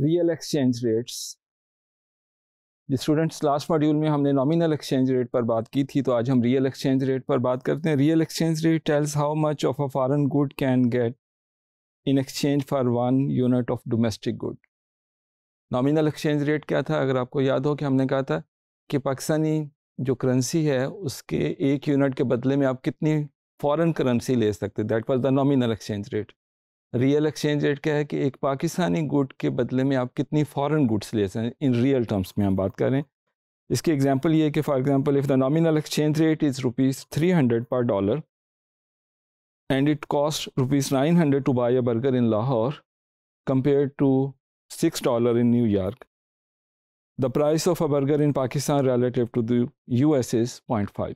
Real exchange rates students last module में हमने nominal exchange rate पर बात की थी तो आज हम रियल एक्सचेंज रेट पर बात करते हैं real exchange rate tells how much of a foreign good can get in exchange for one unit of domestic good nominal exchange rate क्या था अगर आपको याद हो कि हमने कहा था कि पाकिस्तानी जो करेंसी है उसके एक यूनिट के बदले में आप कितनी फॉरेन करेंसी ले सकते that was the nominal exchange rate real exchange rate क्या है कि एक पाकिस्तानी गुड के बदले में आप कितनी फॉरेन गुड्स ले सकते हैं इन रियल टर्म्स में हम बात करें इसकी एग्जांपल ये है कि for example if the nominal exchange rate is rupees three hundred per dollar and it cost rupees nine hundred to buy a burger in Lahore compare to six dollar in New York the price of a burger in Pakistan relative to the U S is point five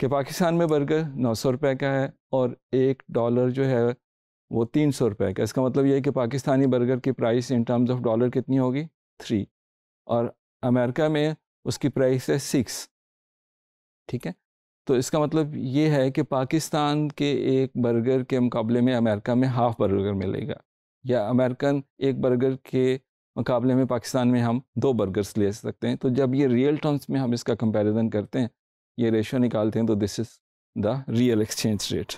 कि पाकिस्तान में burger नौ सौ रुपये का है और एक dollar जो है वो तीन सौ रुपये का इसका मतलब ये है कि पाकिस्तानी बर्गर की price in terms of dollar कितनी होगी थ्री और अमेरिका में उसकी प्राइस है सिक्स ठीक है तो इसका मतलब ये है कि पाकिस्तान के एक बर्गर के मुकाबले में अमेरिका में हाफ़ बर्गर मिलेगा या अमेरिकन एक बर्गर के मुकाबले में पाकिस्तान में हम दो बर्गर्स ले सकते हैं तो जब ये रियल टर्म्स में हम इसका कंपैरिजन करते हैं ये रेशो निकालते हैं तो this is the real exchange rate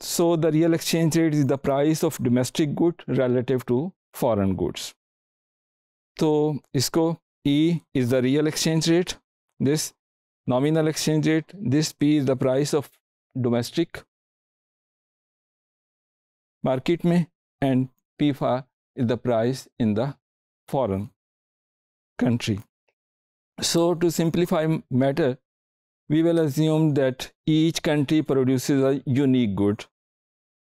So the real exchange rate is the price of domestic good relative to foreign goods. So, इसको E is the real exchange rate, this nominal exchange rate, this P is the price of domestic market me, and PFA is the price in the foreign country. So to simplify matter, we will assume that each country produces a unique good.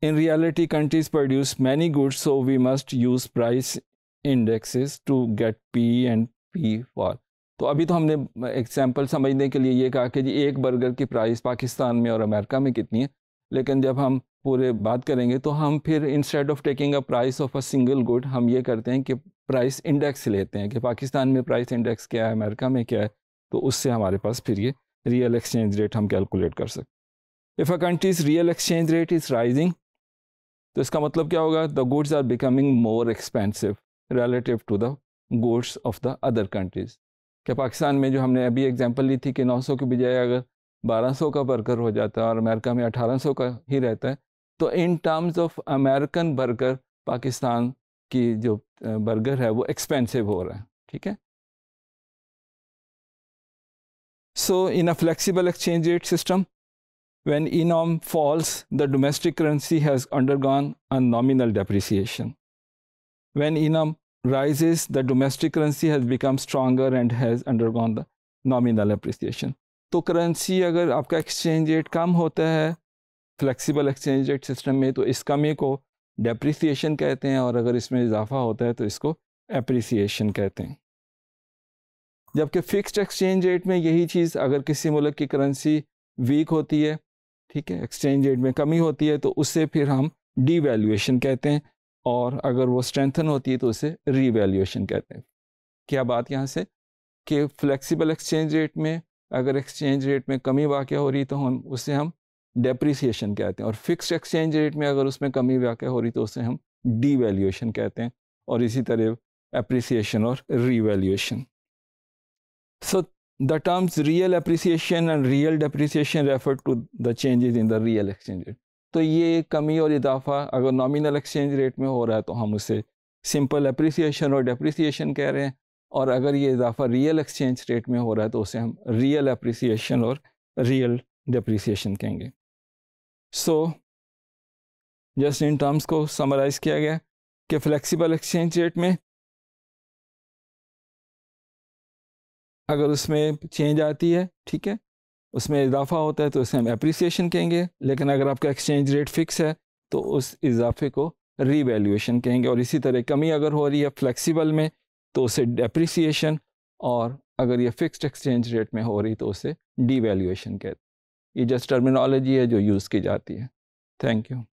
In reality, countries produce many goods, so we must use price indexes to get P and P for. तो अभी तो हमने example समझने के लिए ये कहा कि जी एक बर्गर की प्राइस पाकिस्तान में और अमेरिका में कितनी है लेकिन जब हम पूरे बात करेंगे तो हम फिर instead of taking a price of a single good हम ये करते हैं कि प्राइस इंडेक्स लेते हैं कि पाकिस्तान में प्राइस इंडेक्स क्या है अमेरिका में क्या है तो उससे हमारे पास फिर ये रियल एक्सचेंज रेट हम कैलकुलेट कर सकते if a country's real exchange rate is rising तो इसका मतलब क्या होगा the goods are becoming more expensive relative to the goods of the other countries क्या पाकिस्तान में जो हमने अभी एग्जाम्पल ली थी कि 900 की बजाय अगर 1200 का बर्गर हो जाता है और अमेरिका में 1800 का ही रहता है तो in terms of American burger Pakistan की जो बर्गर है वो एक्सपेंसिव हो रहा है ठीक है So in a flexible exchange rate system, when enorm falls, the domestic currency has undergone a nominal depreciation. When enorm rises, the domestic currency has become stronger and has undergone the nominal appreciation. तो currency अगर आपका exchange rate कम होता है flexible exchange rate system में तो इस कमी को depreciation कहते हैं और अगर इसमें इजाफा होता है तो इसको एप्रिसिएशन कहते हैं जबकि फिक्स्ड एक्सचेंज रेट में यही चीज़ अगर किसी मुल्क की करेंसी वीक होती है ठीक है एक्सचेंज रेट में कमी होती है तो उसे फिर हम डीवैल्यूएशन कहते हैं और अगर वो स्ट्रेंथन होती है तो उसे रीवैल्यूएशन कहते हैं क्या बात यहाँ से कि फ्लेक्सिबल एक्सचेंज रेट में अगर एक्सचेंज रेट में कमी वाक़ हो रही तो हम उसे हम डेप्रिसिएशन कहते हैं और फिक्स एक्सचेंज रेट में अगर उसमें कमी वाक़ हो रही तो उसे हम वैल्यूएशन कहते हैं और इसी तरह अप्रिसिएशन और revaluation So the terms real appreciation and real depreciation refer to the changes in the real exchange rate. तो ये कमी और इजाफा अगर नॉमिनल एक्सचेंज रेट में हो रहा है तो हम उसे सिंपल अप्रिसिएशन और डेप्रिसिएशन कह रहे हैं और अगर ये इजाफा रियल एक्सचेंज रेट में हो रहा है तो उसे हम रियल अप्रिसिएशन और रियल डेप्रिसिएशन कहेंगे सो जस्ट इन टर्म्स को समराइज़ किया गया कि फ्लेक्सिबल एक्सचेंज रेट में अगर उसमें चेंज आती है ठीक है उसमें इजाफा होता है तो उसे हम अप्रिसिएशन कहेंगे लेकिन अगर आपका एक्सचेंज रेट फिक्स है तो उस इजाफे को रीवैल्यूएशन कहेंगे और इसी तरह कमी अगर हो रही है फ्लेक्सिबल में तो उसे डेप्रिसिएशन और अगर ये फिक्स्ड एक्सचेंज रेट में हो रही तो उसे डीवैल्यूएशन कहते हैं ये जस्ट टर्मिनोलॉजी है जो यूज़ की जाती है थैंक यू